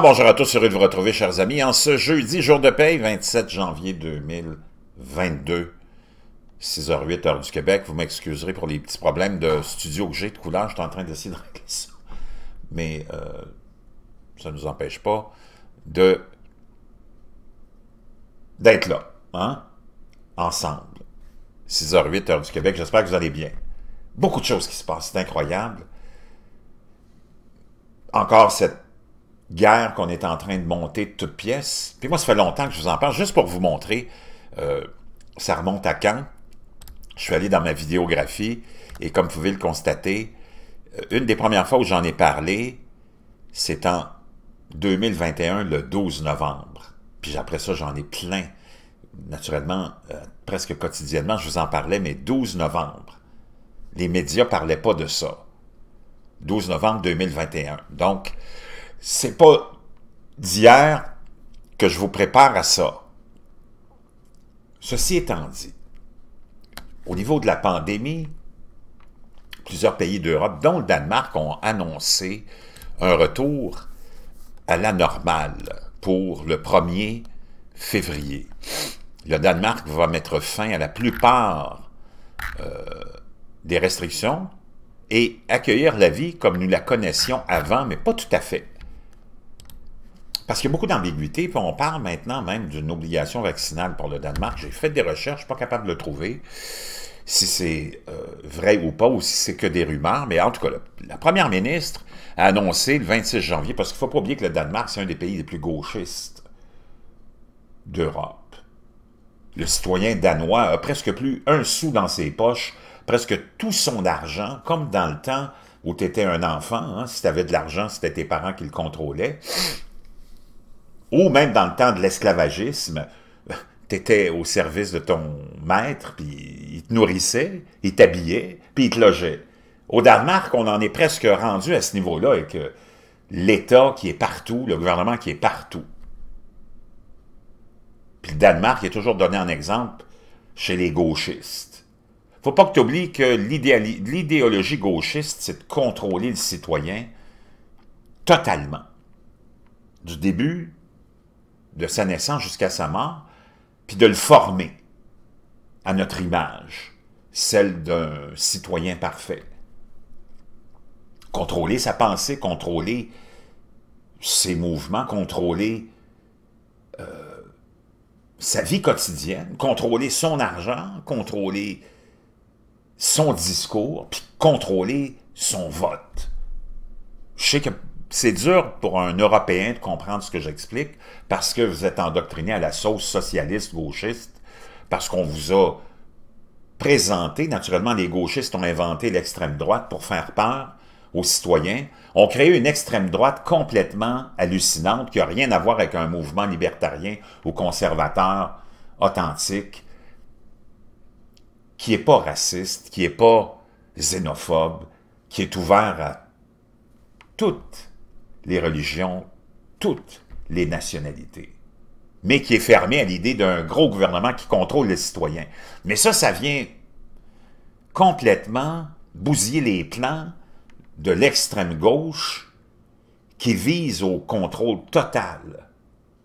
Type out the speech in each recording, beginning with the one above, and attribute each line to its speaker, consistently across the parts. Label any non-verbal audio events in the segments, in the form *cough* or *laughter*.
Speaker 1: bonjour à tous, heureux de vous retrouver, chers amis, en ce jeudi, jour de paye, 27 janvier 2022, 6h08, heure du Québec. Vous m'excuserez pour les petits problèmes de studio que j'ai de coulage, je suis en train d'essayer de régler ça. Mais euh, ça ne nous empêche pas de d'être là, hein, ensemble. 6h08, heure du Québec, j'espère que vous allez bien. Beaucoup de choses qui se passent, c'est incroyable. Encore cette guerre qu'on est en train de monter de toutes pièces. Puis moi, ça fait longtemps que je vous en parle, juste pour vous montrer, euh, ça remonte à quand. Je suis allé dans ma vidéographie, et comme vous pouvez le constater, euh, une des premières fois où j'en ai parlé, c'est en 2021, le 12 novembre. Puis après ça, j'en ai plein. Naturellement, euh, presque quotidiennement, je vous en parlais, mais 12 novembre. Les médias ne parlaient pas de ça. 12 novembre 2021. Donc, c'est pas d'hier que je vous prépare à ça. Ceci étant dit, au niveau de la pandémie, plusieurs pays d'Europe, dont le Danemark, ont annoncé un retour à la normale pour le 1er février. Le Danemark va mettre fin à la plupart euh, des restrictions et accueillir la vie comme nous la connaissions avant, mais pas tout à fait. Parce qu'il y a beaucoup d'ambiguïté, puis on parle maintenant même d'une obligation vaccinale pour le Danemark. J'ai fait des recherches, pas capable de le trouver, si c'est euh, vrai ou pas, ou si c'est que des rumeurs. Mais en tout cas, la première ministre a annoncé le 26 janvier, parce qu'il ne faut pas oublier que le Danemark, c'est un des pays les plus gauchistes d'Europe. Le citoyen danois a presque plus un sou dans ses poches, presque tout son argent, comme dans le temps où tu étais un enfant, hein. si tu avais de l'argent, c'était tes parents qui le contrôlaient ou même dans le temps de l'esclavagisme, tu étais au service de ton maître, puis il te nourrissait, il t'habillait, puis il te logeait. Au Danemark, on en est presque rendu à ce niveau-là, et que l'État qui est partout, le gouvernement qui est partout. Puis le Danemark est toujours donné en exemple chez les gauchistes. Faut pas que tu oublies que l'idéologie gauchiste, c'est de contrôler le citoyen totalement. Du début de sa naissance jusqu'à sa mort, puis de le former à notre image, celle d'un citoyen parfait. Contrôler sa pensée, contrôler ses mouvements, contrôler euh, sa vie quotidienne, contrôler son argent, contrôler son discours, puis contrôler son vote. Je sais que c'est dur pour un Européen de comprendre ce que j'explique parce que vous êtes endoctriné à la sauce socialiste gauchiste, parce qu'on vous a présenté, naturellement, les gauchistes ont inventé l'extrême droite pour faire peur aux citoyens, ont créé une extrême droite complètement hallucinante qui n'a rien à voir avec un mouvement libertarien ou conservateur authentique, qui n'est pas raciste, qui n'est pas xénophobe, qui est ouvert à toutes les religions, toutes les nationalités, mais qui est fermé à l'idée d'un gros gouvernement qui contrôle les citoyens. Mais ça, ça vient complètement bousiller les plans de l'extrême gauche qui vise au contrôle total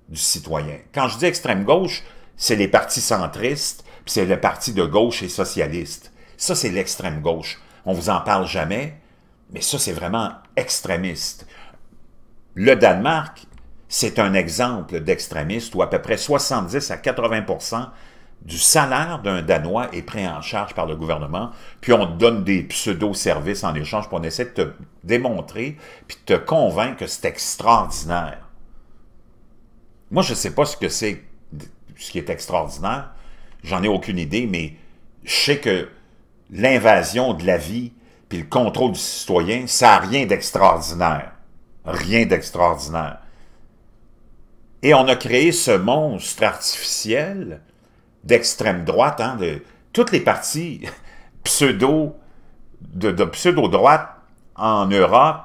Speaker 1: du citoyen. Quand je dis extrême gauche, c'est les partis centristes, puis c'est le parti de gauche et socialiste. Ça, c'est l'extrême gauche. On vous en parle jamais, mais ça, c'est vraiment extrémiste. Le Danemark, c'est un exemple d'extrémiste où à peu près 70 à 80 du salaire d'un Danois est pris en charge par le gouvernement, puis on te donne des pseudo-services en échange, pour on essaie de te démontrer, puis de te convaincre que c'est extraordinaire. Moi, je ne sais pas ce que c'est, ce qui est extraordinaire, j'en ai aucune idée, mais je sais que l'invasion de la vie, puis le contrôle du citoyen, ça n'a rien d'extraordinaire. Rien d'extraordinaire. Et on a créé ce monstre artificiel d'extrême droite, hein, de toutes les parties *laughs* pseudo, de, pseudo-droite en Europe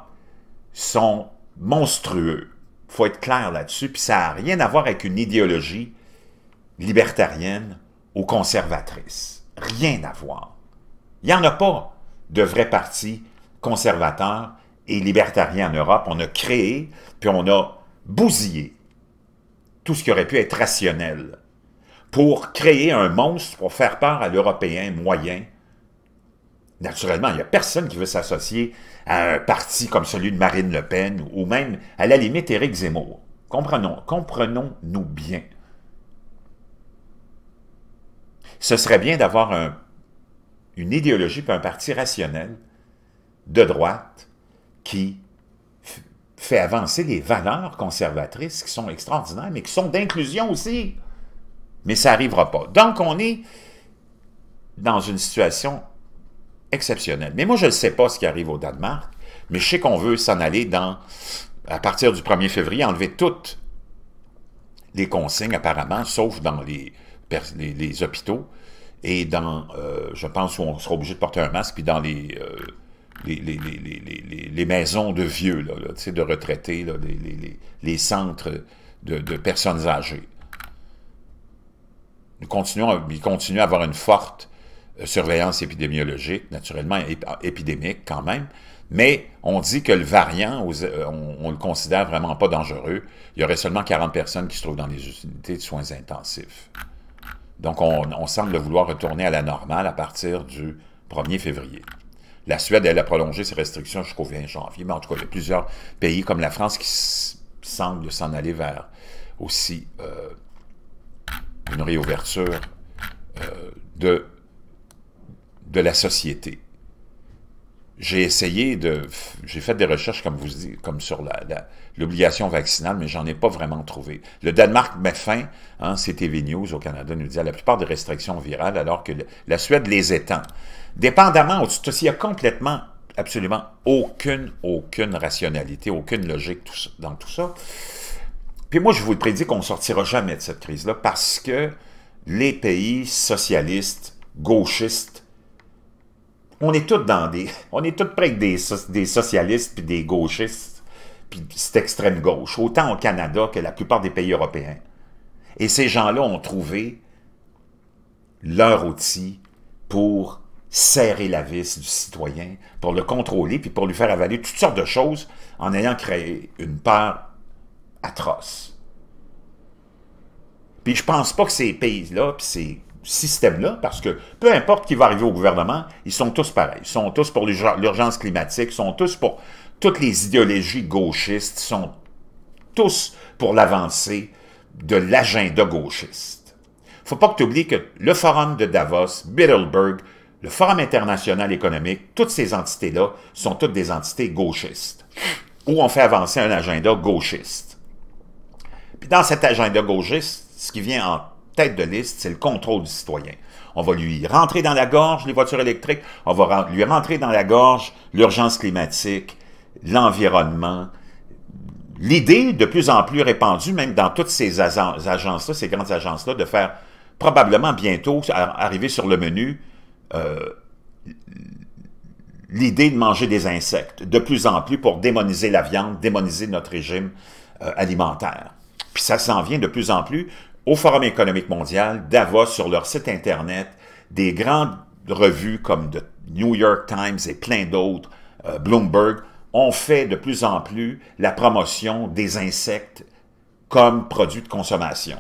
Speaker 1: sont monstrueux. Il faut être clair là-dessus. Puis ça n'a rien à voir avec une idéologie libertarienne ou conservatrice. Rien à voir. Il n'y en a pas de vrais partis conservateurs et libertariens en Europe, on a créé, puis on a bousillé tout ce qui aurait pu être rationnel pour créer un monstre pour faire part à l'Européen moyen. Naturellement, il n'y a personne qui veut s'associer à un parti comme celui de Marine Le Pen ou même, à la limite, Éric Zemmour. Comprenons, comprenons-nous bien. Ce serait bien d'avoir une idéologie puis un parti rationnel de droite qui fait avancer les valeurs conservatrices qui sont extraordinaires, mais qui sont d'inclusion aussi. Mais ça n'arrivera pas. Donc, on est dans une situation exceptionnelle. Mais moi, je ne sais pas ce qui arrive au Danemark, mais je sais qu'on veut s'en aller dans, à partir du 1er février, enlever toutes les consignes, apparemment, sauf dans les, les, hôpitaux et dans, euh, je pense, où on sera obligé de porter un masque, puis dans les... Euh, les, les, maisons de vieux, de retraités, les, centres de, personnes âgées. Nous continuons, à, ils à avoir une forte euh, surveillance épidémiologique, naturellement épidémique quand même, mais on dit que le variant, euh, on ne le considère vraiment pas dangereux. Il y aurait seulement 40 personnes qui se trouvent dans les unités de soins intensifs. Donc, on, on semble vouloir retourner à la normale à partir du 1er février. La Suède, elle a prolongé ses restrictions jusqu'au 20 janvier, mais en tout cas, il y a plusieurs pays comme la France qui semblent s'en aller vers aussi euh, une réouverture euh, de, de la société. J'ai essayé de... J'ai fait des recherches, comme vous dites, comme sur l'obligation vaccinale, mais j'en ai pas vraiment trouvé. Le Danemark met fin, hein, TV News au Canada nous dit, à la plupart des restrictions virales, alors que la Suède les étend. Dépendamment, s'il y a complètement, absolument aucune, aucune rationalité, aucune logique dans tout ça. Puis moi, je vous le prédis qu'on ne sortira jamais de cette crise-là parce que les pays socialistes, gauchistes, on est tous dans des... On est près des, des socialistes puis des gauchistes puis cette extrême gauche, autant au Canada que la plupart des pays européens. Et ces gens-là ont trouvé leur outil pour serrer la vis du citoyen, pour le contrôler, puis pour lui faire avaler toutes sortes de choses en ayant créé une peur atroce. Puis je pense pas que ces pays-là, puis ces systèmes-là, parce que peu importe qui va arriver au gouvernement, ils sont tous pareils. Ils sont tous pour l'urgence climatique, ils sont tous pour toutes les idéologies gauchistes, ils sont tous pour l'avancée de l'agenda gauchiste. Faut pas que tu oublies que le forum de Davos, Bittelberg, le Forum international économique, toutes ces entités-là sont toutes des entités gauchistes, où on fait avancer un agenda gauchiste. Puis dans cet agenda gauchiste, ce qui vient en tête de liste, c'est le contrôle du citoyen. On va lui rentrer dans la gorge les voitures électriques, on va lui rentrer dans la gorge l'urgence climatique, l'environnement. L'idée de plus en plus répandue, même dans toutes ces agences-là, ces grandes agences-là, de faire probablement bientôt arriver sur le menu euh, l'idée de manger des insectes de plus en plus pour démoniser la viande, démoniser notre régime euh, alimentaire. Puis ça s'en vient de plus en plus au Forum économique mondial, Davos, sur leur site Internet, des grandes revues comme The New York Times et plein d'autres, euh, Bloomberg, ont fait de plus en plus la promotion des insectes comme produits de consommation.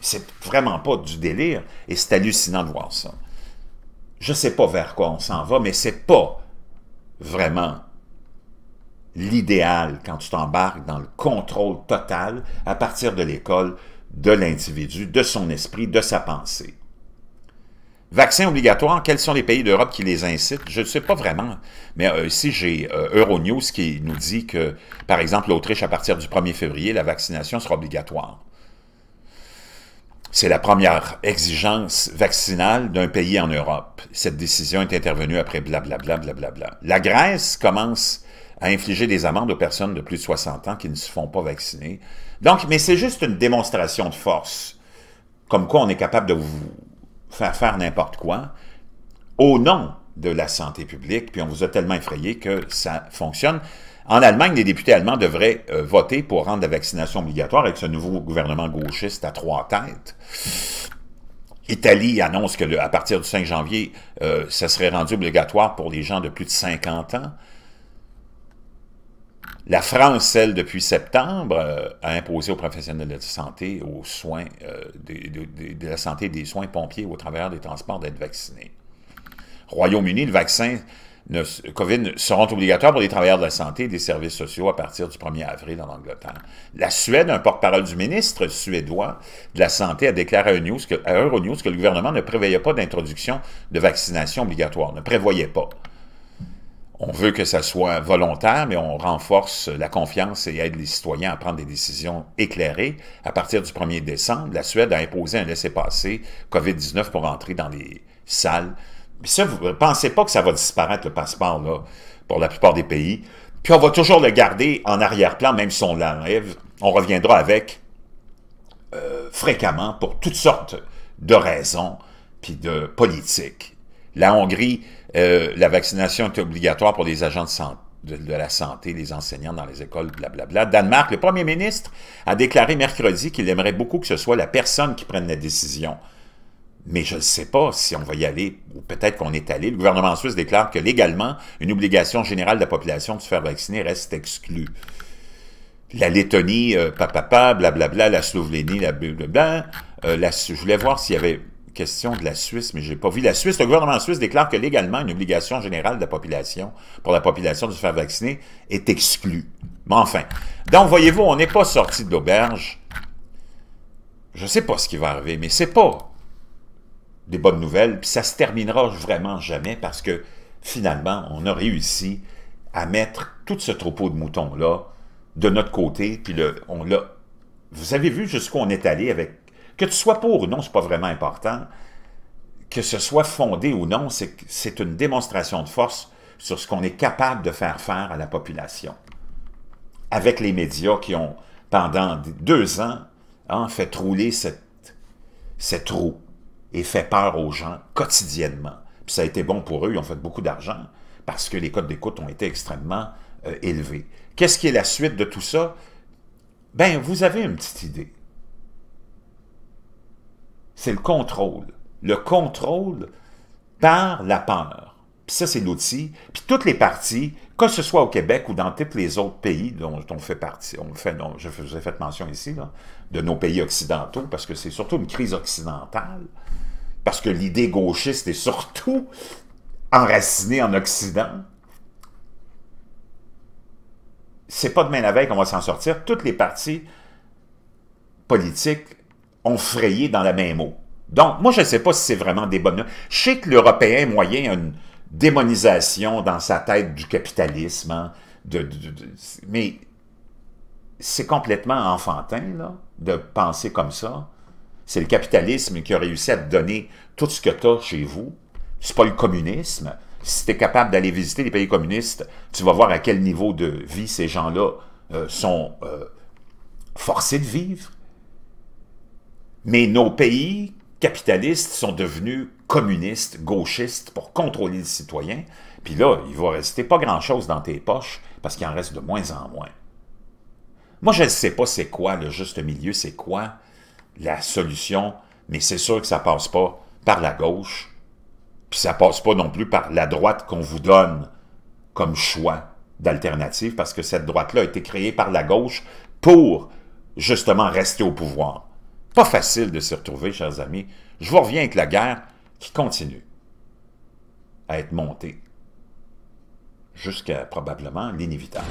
Speaker 1: C'est vraiment pas du délire et c'est hallucinant de voir ça je ne sais pas vers quoi on s'en va, mais c'est pas vraiment l'idéal quand tu t'embarques dans le contrôle total à partir de l'école de l'individu, de son esprit, de sa pensée. Vaccins obligatoires, quels sont les pays d'Europe qui les incitent? Je ne sais pas vraiment, mais euh, ici j'ai euh, Euronews qui nous dit que, par exemple, l'Autriche, à partir du 1er février, la vaccination sera obligatoire. C'est la première exigence vaccinale d'un pays en Europe. Cette décision est intervenue après blablabla. Bla la Grèce commence à infliger des amendes aux personnes de plus de 60 ans qui ne se font pas vacciner. Donc, mais c'est juste une démonstration de force, comme quoi on est capable de vous faire faire n'importe quoi au nom de la santé publique, puis on vous a tellement effrayé que ça fonctionne. En Allemagne, les députés allemands devraient euh, voter pour rendre la vaccination obligatoire avec ce nouveau gouvernement gauchiste à trois têtes. Italie annonce que à partir du 5 janvier, euh, ça serait rendu obligatoire pour les gens de plus de 50 ans. La France, elle, depuis septembre, euh, a imposé aux professionnels de santé, aux soins, de, la santé des soins pompiers, aux travailleurs des transports d'être vaccinés. Royaume-Uni, le vaccin ne, COVID seront obligatoires pour les travailleurs de la santé et des services sociaux à partir du 1er avril en Angleterre. La Suède, un porte-parole du ministre suédois de la Santé, a déclaré à Euronews que, que le gouvernement ne prévoyait pas d'introduction de vaccination obligatoire, ne prévoyait pas. On veut que ça soit volontaire, mais on renforce la confiance et aide les citoyens à prendre des décisions éclairées. À partir du 1er décembre, la Suède a imposé un laissez-passer COVID-19 pour entrer dans les salles puis ça, vous ne euh, pensez pas que ça va disparaître, le passeport, pour la plupart des pays. Puis on va toujours le garder en arrière-plan, même si on l'enlève. On reviendra avec euh, fréquemment pour toutes sortes de raisons, puis de politiques. La Hongrie, euh, la vaccination est obligatoire pour les agents de de, la santé, les enseignants dans les écoles, blablabla. Danemark, le premier ministre a déclaré mercredi qu'il aimerait beaucoup que ce soit la personne qui prenne la décision mais je ne sais pas si on va y aller, ou peut-être qu'on est allé. Le gouvernement suisse déclare que légalement, une obligation générale de la population de se faire vacciner reste exclue. La Lettonie, euh, papapa, blablabla, la Slovénie, la blablabla. Euh, la, je voulais voir s'il y avait question de la Suisse, mais n'ai pas vu. La Suisse, le gouvernement suisse déclare que légalement, une obligation générale de la population, pour la population de se faire vacciner, est exclue. Mais enfin. Donc, voyez-vous, on n'est pas sorti de l'auberge. Je ne sais pas ce qui va arriver, mais c'est pas des bonnes nouvelles, puis ça se terminera vraiment jamais parce que finalement, on a réussi à mettre tout ce troupeau de moutons-là de notre côté, puis le, on l'a... Vous avez vu jusqu'où on est allé avec... Que tu sois pour ou non, c'est pas vraiment important. Que ce soit fondé ou non, c'est une démonstration de force sur ce qu'on est capable de faire faire à la population. Avec les médias qui ont, pendant deux ans, hein, fait rouler cette, cette roue et fait peur aux gens quotidiennement. Puis ça a été bon pour eux, ils ont fait beaucoup d'argent parce que les codes d'écoute ont été extrêmement euh, élevés. Qu'est-ce qui est la suite de tout ça? Ben, vous avez une petite idée. C'est le contrôle. Le contrôle par la peur. Puis ça, c'est l'outil. Puis toutes les parties, que ce soit au Québec ou dans tous les autres pays dont on fait partie, on fait, je vous fait mention ici, de nos pays occidentaux, parce que c'est surtout une crise occidentale, parce que l'idée gauchiste est surtout enracinée en Occident. C'est pas demain la veille qu'on va s'en sortir. Toutes les parties politiques ont frayé dans la même eau. Donc, moi, je ne sais pas si c'est vraiment des bonnes... Je sais que l'Européen moyen a une démonisation dans sa tête du capitalisme. Hein, de, mais c'est complètement enfantin là, de penser comme ça. C'est le capitalisme qui a réussi à te donner tout ce que tu as chez vous. C'est pas le communisme. Si tu es capable d'aller visiter les pays communistes, tu vas voir à quel niveau de vie ces gens-là euh, sont euh, forcés de vivre. Mais nos pays capitalistes sont devenus communistes, gauchistes, pour contrôler le citoyen. Puis là, il va rester pas grand-chose dans tes poches, parce qu'il en reste de moins en moins. Moi, je ne sais pas c'est quoi le juste milieu, c'est quoi la solution, mais c'est sûr que ça passe pas par la gauche, puis ça passe pas non plus par la droite qu'on vous donne comme choix d'alternative, parce que cette droite-là a été créée par la gauche pour justement rester au pouvoir. Pas facile de s'y retrouver, chers amis. Je vous reviens avec la guerre qui continue à être montée jusqu'à probablement l'inévitable.